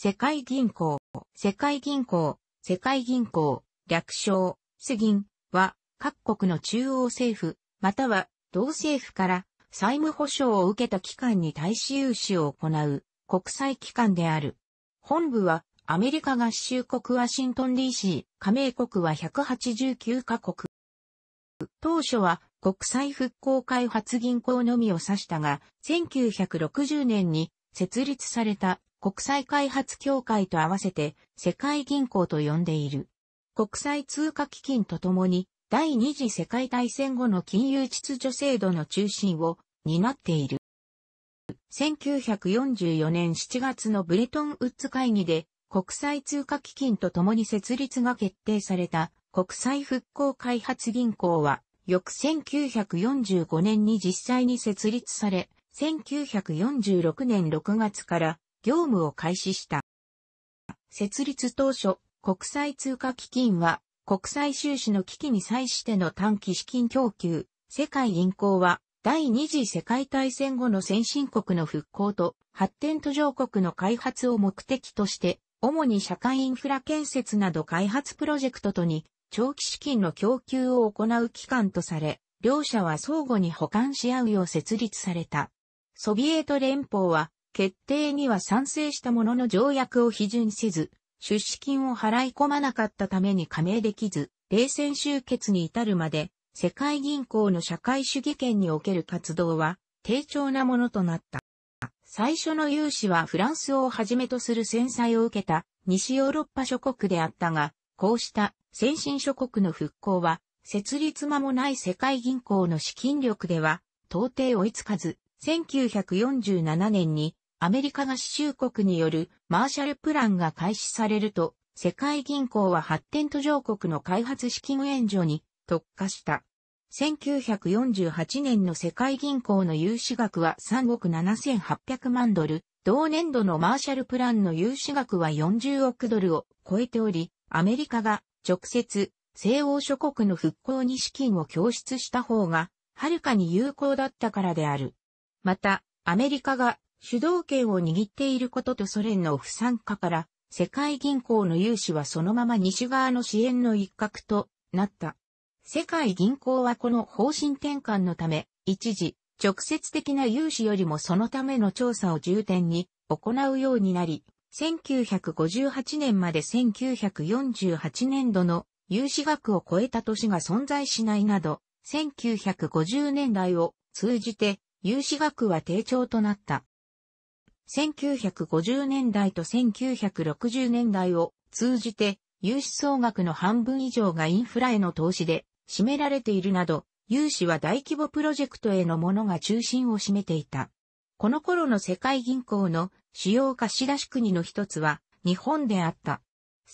世界銀行、世界銀行、世界銀行、略称、世銀は各国の中央政府、または同政府から債務保障を受けた機関に対し融資を行う国際機関である。本部はアメリカ合衆国ワシントン DC、加盟国は189カ国。当初は国際復興開発銀行のみを指したが、1960年に設立された国際開発協会と合わせて世界銀行と呼んでいる。国際通貨基金とともに第二次世界大戦後の金融秩序制度の中心を担っている。1944年7月のブレトンウッズ会議で国際通貨基金とともに設立が決定された国際復興開発銀行は翌1945年に実際に設立され、1946年6月から業務を開始した。設立当初、国際通貨基金は国際収支の危機に際しての短期資金供給、世界銀行は第二次世界大戦後の先進国の復興と発展途上国の開発を目的として、主に社会インフラ建設など開発プロジェクトとに長期資金の供給を行う機関とされ、両者は相互に補完し合うよう設立された。ソビエト連邦は決定には賛成したものの条約を批准せず、出資金を払い込まなかったために加盟できず、冷戦終結に至るまで、世界銀行の社会主義圏における活動は、低調なものとなった。最初の融資はフランスをはじめとする戦災を受けた西ヨーロッパ諸国であったが、こうした先進諸国の復興は、設立間もない世界銀行の資金力では、到底追いつかず、1947年にアメリカ合衆国によるマーシャルプランが開始されると、世界銀行は発展途上国の開発資金援助に特化した。1948年の世界銀行の融資額は3億7800万ドル、同年度のマーシャルプランの融資額は40億ドルを超えており、アメリカが直接西欧諸国の復興に資金を供出した方が、はるかに有効だったからである。また、アメリカが主導権を握っていることとソ連の不参加から、世界銀行の融資はそのまま西側の支援の一角となった。世界銀行はこの方針転換のため、一時、直接的な融資よりもそのための調査を重点に行うようになり、1958年まで1948年度の融資額を超えた年が存在しないなど、1950年代を通じて融資額は低調となった。1950年代と1960年代を通じて融資総額の半分以上がインフラへの投資で占められているなど、融資は大規模プロジェクトへのものが中心を占めていた。この頃の世界銀行の主要貸し出し国の一つは日本であった。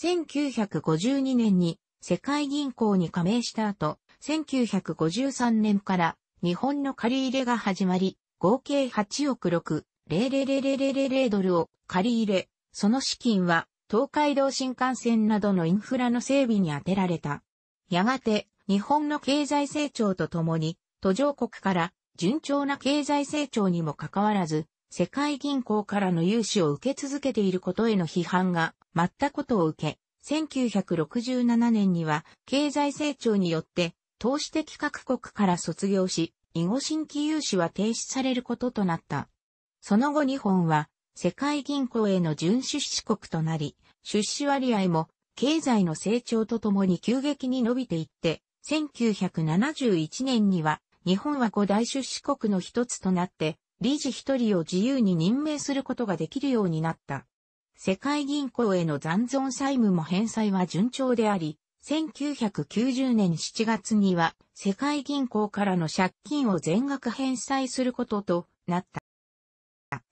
1952年に世界銀行に加盟した後、1953年から日本の借り入れが始まり、合計8億6 0 0 0 0レドルを借り入れ、その資金は東海道新幹線などのインフラの整備に充てられた。やがて日本の経済成長とともに途上国から順調な経済成長にもかかわらず、世界銀行からの融資を受け続けていることへの批判が待ったことを受け、1967年には経済成長によって投資的各国から卒業し、囲碁新規融資は停止されることとなった。その後日本は世界銀行への準出資国となり、出資割合も経済の成長とともに急激に伸びていって、1971年には日本は五大出資国の一つとなって、理事一人を自由に任命することができるようになった。世界銀行への残存債務も返済は順調であり、1990年7月には世界銀行からの借金を全額返済することとなった。。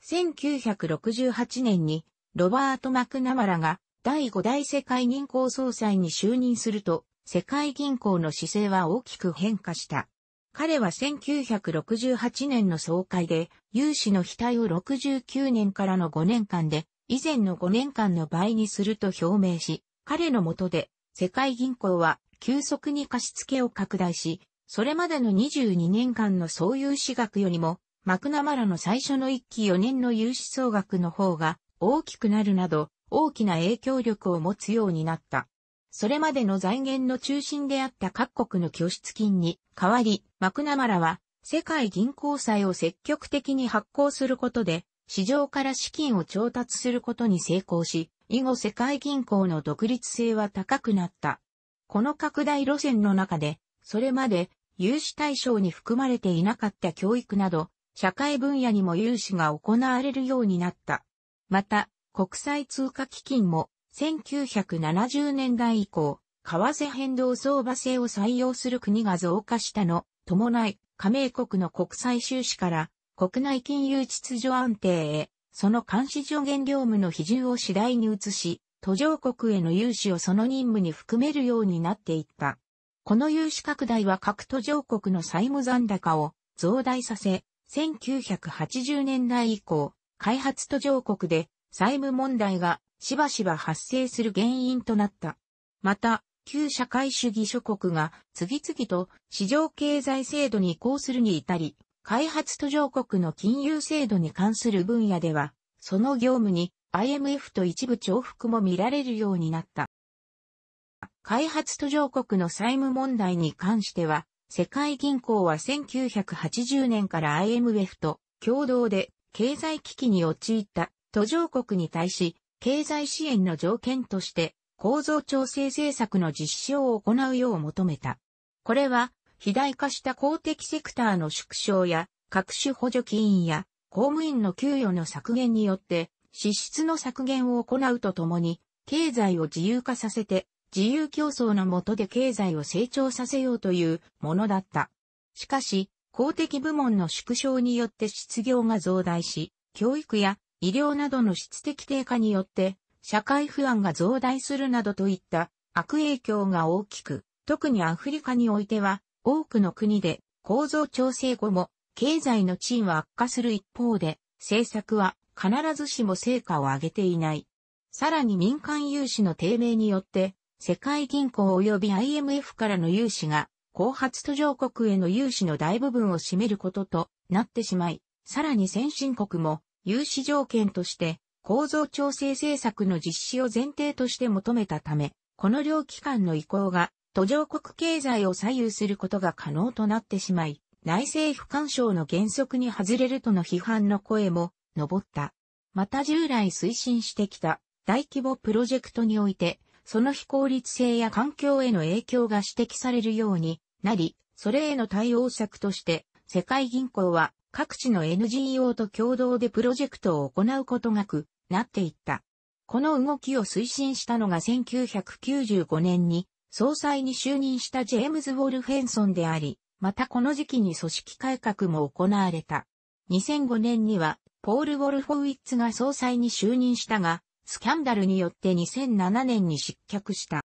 1968年にロバート・マクナマラが第5代世界銀行総裁に就任すると、世界銀行の姿勢は大きく変化した。彼は1968年の総会で、融資の額を69年からの5年間で、以前の5年間の倍にすると表明し、彼の下で、世界銀行は急速に貸付を拡大し、それまでの22年間の総融資額よりもマクナマラの最初の1期4年の融資総額の方が大きくなるなど大きな影響力を持つようになった。それまでの財源の中心であった各国の拠出金に代わり、マクナマラは世界銀行債を積極的に発行することで市場から資金を調達することに成功し、以後世界銀行の独立性は高くなった。この拡大路線の中で、それまで融資対象に含まれていなかった教育など、社会分野にも融資が行われるようになった。また、国際通貨基金も1970年代以降、為替変動相場制を採用する国が増加したの、伴い、加盟国の国際収支から国内金融秩序安定へ、その監視上限業務の比重を次第に移し、途上国への融資をその任務に含めるようになっていった。この融資拡大は各途上国の債務残高を増大させ、1980年代以降、開発途上国で債務問題がしばしば発生する原因となった。また、旧社会主義諸国が次々と市場経済制度に移行するに至り、開発途上国の金融制度に関する分野では、その業務に IMF と一部重複も見られるようになった。開発途上国の債務問題に関しては、世界銀行は1980年から IMF と共同で経済危機に陥った途上国に対し経済支援の条件として構造調整政策の実施を行うよう求めた。これは肥大化した公的セクターの縮小や各種補助金や公務員の給与の削減によって支出の削減を行うとともに経済を自由化させて自由競争の下で経済を成長させようというものだった。しかし、公的部門の縮小によって失業が増大し、教育や医療などの質的低下によって、社会不安が増大するなどといった悪影響が大きく、特にアフリカにおいては、多くの国で構造調整後も経済の地位は悪化する一方で、政策は必ずしも成果を上げていない。さらに民間融資の低迷によって世界銀行及び IMF からの融資が、後発途上国への融資の大部分を占めることとなってしまい、さらに先進国も融資条件として構造調整政策の実施を前提として求めたため、この両機関の移行が途上国経済を左右することが可能となってしまい、内政不干渉の原則に外れるとの批判の声も上った。また従来推進してきた大規模プロジェクトにおいて、その非効率性や環境への影響が指摘されるようになり、それへの対応策として、世界銀行は各地の NGO と共同でプロジェクトを行うことなくなっていった。この動きを推進したのが1995年に総裁に就任したジェームズ・ウォルフェンソンであり、またこの時期に組織改革も行われた。2005年にはポール・ウォルフォウィッツが総裁に就任したが、スキャンダルによって2007年に失脚した。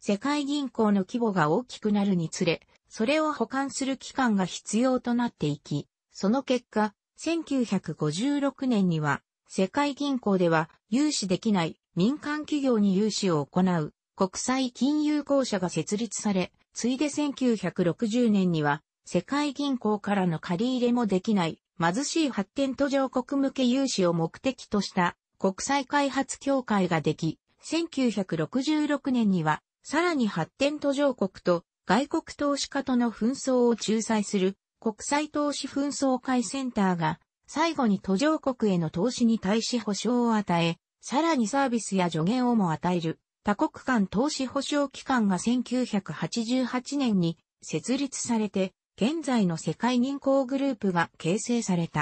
世界銀行の規模が大きくなるにつれ、それを保管する機関が必要となっていき、その結果、1956年には、世界銀行では融資できない民間企業に融資を行う国際金融公社が設立され、ついで1960年には世界銀行からの借り入れもできない貧しい発展途上国向け融資を目的とした国際開発協会ができ、1966年には、さらに発展途上国と外国投資家との紛争を仲裁する国際投資紛争会センターが、最後に途上国への投資に対し保証を与え、さらにサービスや助言をも与える多国間投資保証機関が1988年に設立されて、現在の世界銀行グループが形成された。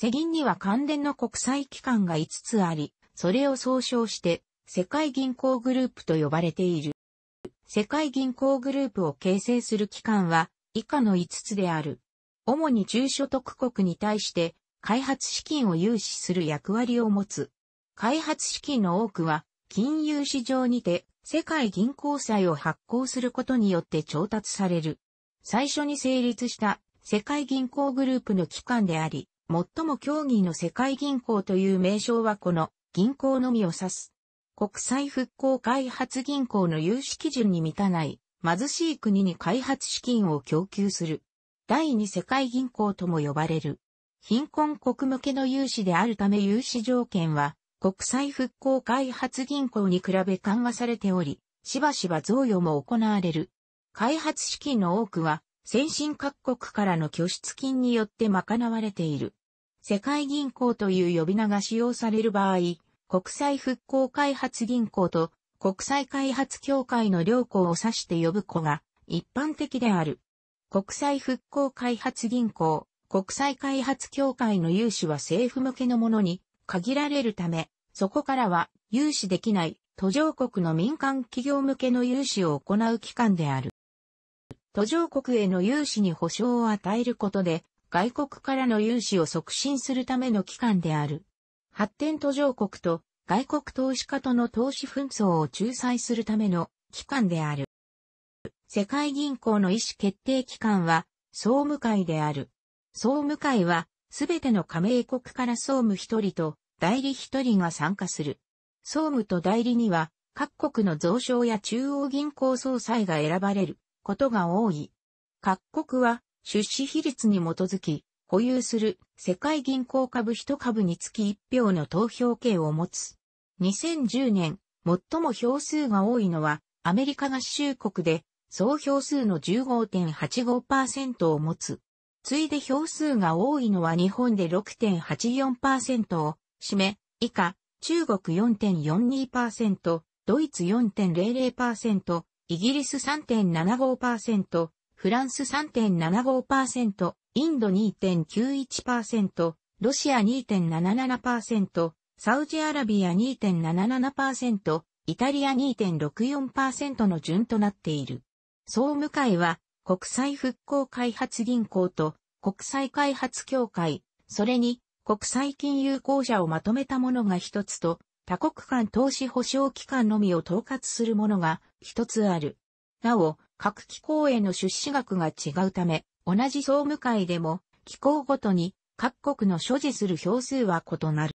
世銀には関連の国際機関が5つあり、それを総称して、世界銀行グループと呼ばれている。世界銀行グループを形成する機関は、以下の5つである。主に中所得国に対して、開発資金を融資する役割を持つ。開発資金の多くは、金融市場にて、世界銀行債を発行することによって調達される。最初に成立した世界銀行グループの機関であり、最も協議の世界銀行という名称はこの銀行のみを指す。国際復興開発銀行の融資基準に満たない貧しい国に開発資金を供給する。第二世界銀行とも呼ばれる。貧困国向けの融資であるため融資条件は国際復興開発銀行に比べ緩和されており、しばしば贈与も行われる。開発資金の多くは先進各国からの拠出金によって賄われている。世界銀行という呼び名が使用される場合、国際復興開発銀行と国際開発協会の両行を指して呼ぶ子が一般的である。国際復興開発銀行、国際開発協会の融資は政府向けのものに限られるため、そこからは融資できない途上国の民間企業向けの融資を行う機関である。途上国への融資に保証を与えることで、外国からの融資を促進するための機関である。発展途上国と外国投資家との投資紛争を仲裁するための機関である。世界銀行の意思決定機関は総務会である。総務会はすべての加盟国から総務一人と代理一人が参加する。総務と代理には各国の増相や中央銀行総裁が選ばれることが多い。各国は出資比率に基づき、保有する世界銀行株1株につき1票の投票権を持つ。2010年、最も票数が多いのは、アメリカ合衆国で、総票数の15.85%を持つ。次いで票数が多いのは日本で6.84%を占め、以下、中国4.42%、ドイツ4.00%、イギリス3.75%、フランス3.75%、インド2.91%、ロシア2.77%、サウジアラビア2.77%、イタリア2.64%の順となっている。総務会は、国際復興開発銀行と国際開発協会、それに国際金融公社をまとめたものが一つと、多国間投資保証機関のみを統括するものが一つある。なお、各機構への出資額が違うため、同じ総務会でも、機構ごとに各国の所持する票数は異なる。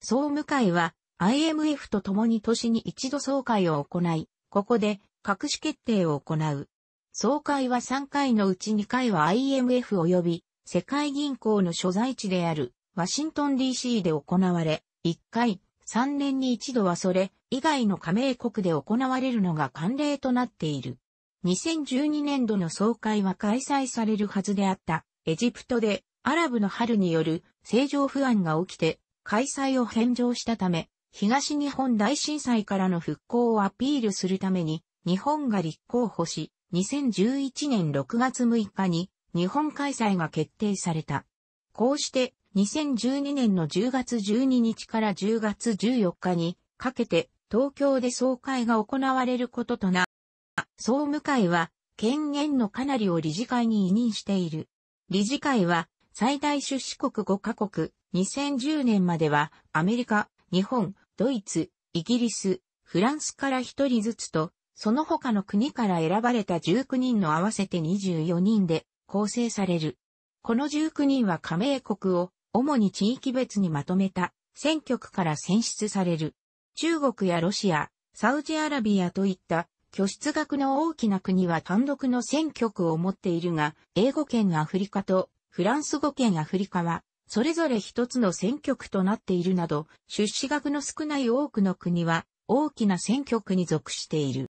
総務会は IMF と共に年に一度総会を行い、ここで各種決定を行う。総会は3回のうち2回は IMF 及び世界銀行の所在地であるワシントン DC で行われ、1回、3年に1度はそれ以外の加盟国で行われるのが慣例となっている。2012年度の総会は開催されるはずであった。エジプトでアラブの春による政情不安が起きて開催を返上したため、東日本大震災からの復興をアピールするために日本が立候補し、2011年6月6日に日本開催が決定された。こうして2012年の10月12日から10月14日にかけて東京で総会が行われることとな総務会は、権限のかなりを理事会に委任している。理事会は、最大出資国5カ国、2010年までは、アメリカ、日本、ドイツ、イギリス、フランスから1人ずつと、その他の国から選ばれた19人の合わせて24人で構成される。この19人は加盟国を主に地域別にまとめた選挙区から選出される。中国やロシア、サウジアラビアといった拠出額の大きな国は単独の選挙区を持っているが、英語圏アフリカとフランス語圏アフリカは、それぞれ一つの選挙区となっているなど、出資額の少ない多くの国は、大きな選挙区に属している。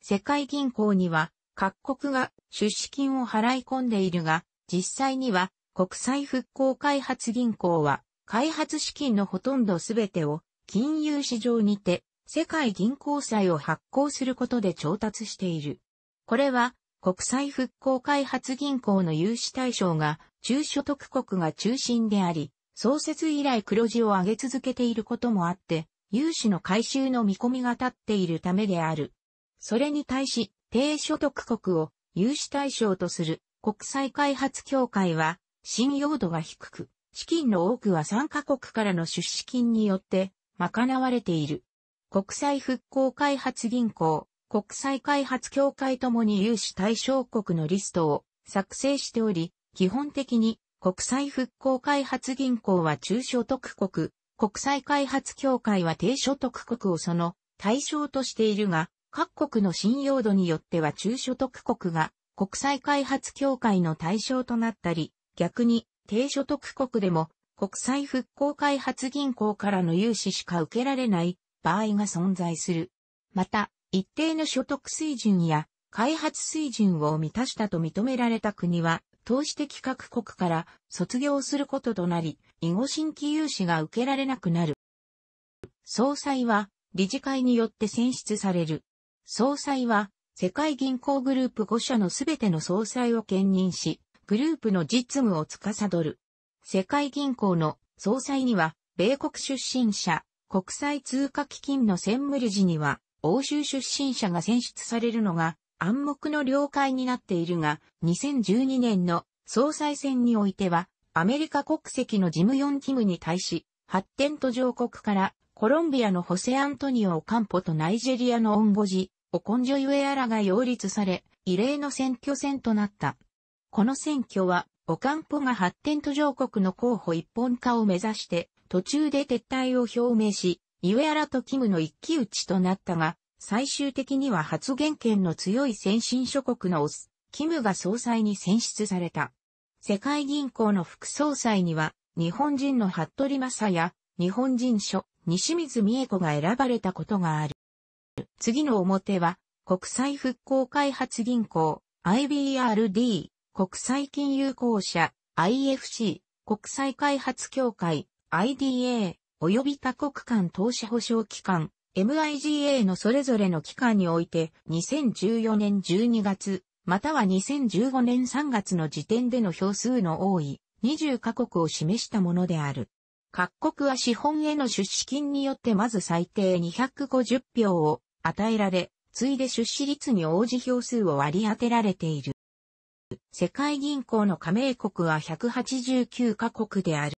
世界銀行には、各国が出資金を払い込んでいるが、実際には、国際復興開発銀行は、開発資金のほとんどすべてを、金融市場にて、世界銀行債を発行することで調達している。これは、国際復興開発銀行の融資対象が中所得国が中心であり、創設以来黒字を上げ続けていることもあって、融資の回収の見込みが立っているためである。それに対し、低所得国を融資対象とする国際開発協会は、信用度が低く、資金の多くは参加国からの出資金によって賄われている。国際復興開発銀行、国際開発協会ともに融資対象国のリストを作成しており、基本的に国際復興開発銀行は中所得国、国際開発協会は低所得国をその対象としているが、各国の信用度によっては中所得国が国際開発協会の対象となったり、逆に低所得国でも国際復興開発銀行からの融資しか受けられない場合が存在する。また、一定の所得水準や開発水準を満たしたと認められた国は、投資的各国から卒業することとなり、囲碁新規融資が受けられなくなる。総裁は、理事会によって選出される。総裁は、世界銀行グループ5社のすべての総裁を兼任し、グループの実務を司る。世界銀行の総裁には、米国出身者、国際通貨基金の専務理事には、欧州出身者が選出されるのが暗黙の了解になっているが、2012年の総裁選においては、アメリカ国籍のジム・ヨン・キムに対し、発展途上国からコロンビアのホセ・アントニオ・オカンポとナイジェリアのオンゴジ、オコンジョ・ユエアラが擁立され、異例の選挙戦となった。この選挙は、オカンポが発展途上国の候補一本化を目指して途中で撤退を表明し、イウェアラとキムの一騎打ちとなったが、最終的には発言権の強い先進諸国のオス、キムが総裁に選出された。世界銀行の副総裁には、日本人の服部正也、日本人書、西水美恵子が選ばれたことがある。次の表は、国際復興開発銀行、IBRD、国際金融公社、IFC、国際開発協会、IDA、及び他国間投資保証機関、MIGA のそれぞれの機関において、2014年12月、または2015年3月の時点での票数の多い20カ国を示したものである。各国は資本への出資金によってまず最低250票を与えられ、次いで出資率に応じ票数を割り当てられている。世界銀行の加盟国は189カ国である。